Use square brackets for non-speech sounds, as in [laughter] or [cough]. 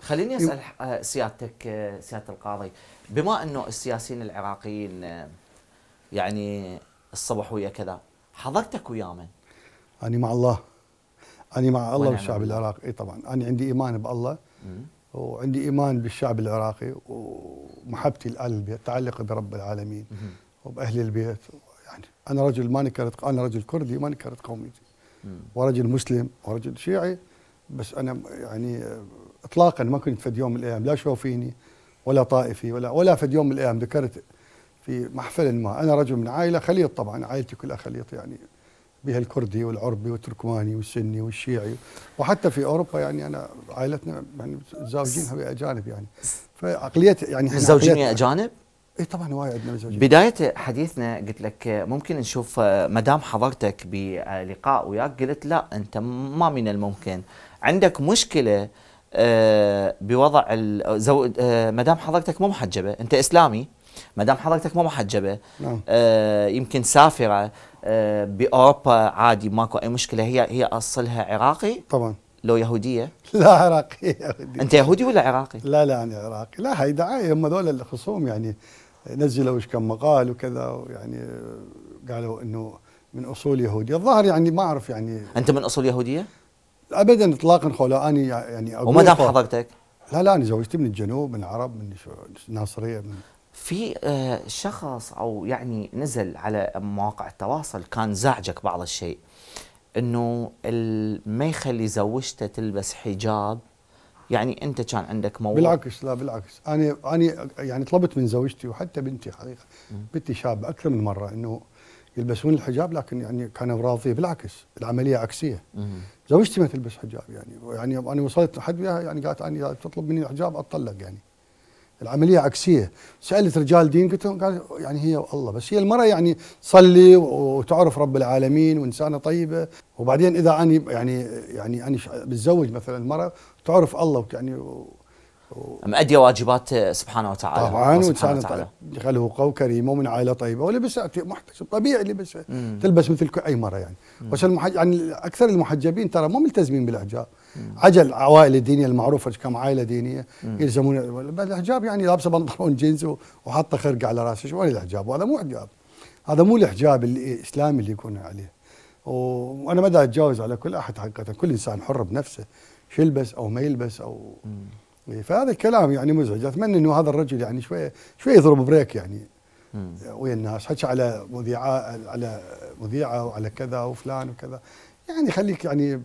خليني اسال آه، سيادتك آه، سياده القاضي بما انه السياسيين العراقيين آه، يعني الصبح ويا كذا حضرتك ويا من؟ انا مع الله انا مع الله والشعب العراقي اي طبعا انا عندي ايمان بالله وعندي ايمان بالشعب العراقي ومحبتي لال البيت تعلقي برب العالمين وباهل البيت يعني انا رجل ما نكرت انا رجل كردي ما نكرت قوميتي ورجل مسلم ورجل شيعي بس انا يعني اطلاقا ما كنت فد يوم من الايام لا شوفيني ولا طائفي ولا ولا فد يوم من الايام ذكرت في محفل ما انا رجل من عائله خليط طبعا عائلتي كلها خليط يعني بها الكردي والعربي والتركماني والسني والشيعي وحتى في اوروبا يعني انا عائلتنا يعني متزوجين اجانب يعني فعقليه يعني متزوجين اجانب؟ اي طبعا هواي عندنا متزوجين بدايه حديثنا قلت لك ممكن نشوف مدام حضرتك بلقاء وياك قلت لا انت ما من الممكن عندك مشكله آه، بوضع زو... آه، ما دام حضرتك مو محجبه انت اسلامي ما دام حضرتك مو محجبه نعم. آه يمكن سافره آه باوروبا عادي ماكو اي مشكله هي هي اصلها عراقي طبعا لو يهوديه [laughs] لا عراقي يهودي انت يهودي ولا عراقي؟ لا لا انا عراقي لا هاي دعايه هم ذول الخصوم يعني نزلوا ايش كم مقال وكذا ويعني قالوا انه من اصول يهوديه الظاهر يعني ما اعرف يعني انت من اصول يهوديه؟ ابدا اطلاقا خولا اني يعني وما دام حضرتك؟ لا لا انا زوجتي من الجنوب من العرب من الناصريه من في آه، شخص او يعني نزل على مواقع التواصل كان زعجك بعض الشيء انه ما يخلي زوجته تلبس حجاب يعني انت كان عندك موضوع بالعكس لا بالعكس انا انا يعني طلبت من زوجتي وحتى بنتي حقيقه بنتي شابه اكثر من مره انه يلبسون الحجاب لكن يعني كانوا راضيه بالعكس العمليه عكسيه زوجتي ما تلبس حجاب يعني يعني انا وصلت حد وياها يعني قالت اني تطلب مني الحجاب اتطلق يعني العمليه عكسيه سالت رجال دين قلت لهم قال يعني هي الله بس هي المراه يعني تصلي وتعرف رب العالمين وانسانه طيبه وبعدين اذا اني يعني يعني اني بتزوج مثلا المراه تعرف الله يعني مأدي واجبات سبحانه وتعالى طبعا وتعالى دخله قو وكريمه ومن عائله طيبه ولبس محتشم طبيعي لبسه تلبس مثل اي مره يعني بس المحج... يعني اكثر المحجبين ترى مو ملتزمين بالحجاب عجل عوائل الدينيه المعروفه كم عائله دينيه يلزمون الحجاب يعني لابسه بنطلون [laughs] جينز وحاطه خرقه على راسه شو الحجاب وهذا مو حجاب هذا مو الحجاب الاسلامي اللي يكون عليه وانا ما اتجاوز على كل احد حقيقه كل انسان حر بنفسه شو يلبس او ما يلبس او مم. إيه، فهذا الكلام يعني مزعج اتمنى انه هذا الرجل يعني شويه شويه يضرب بريك يعني ويا الناس حكى على مذيعه على مذيعه وعلى كذا وفلان وكذا يعني خليك يعني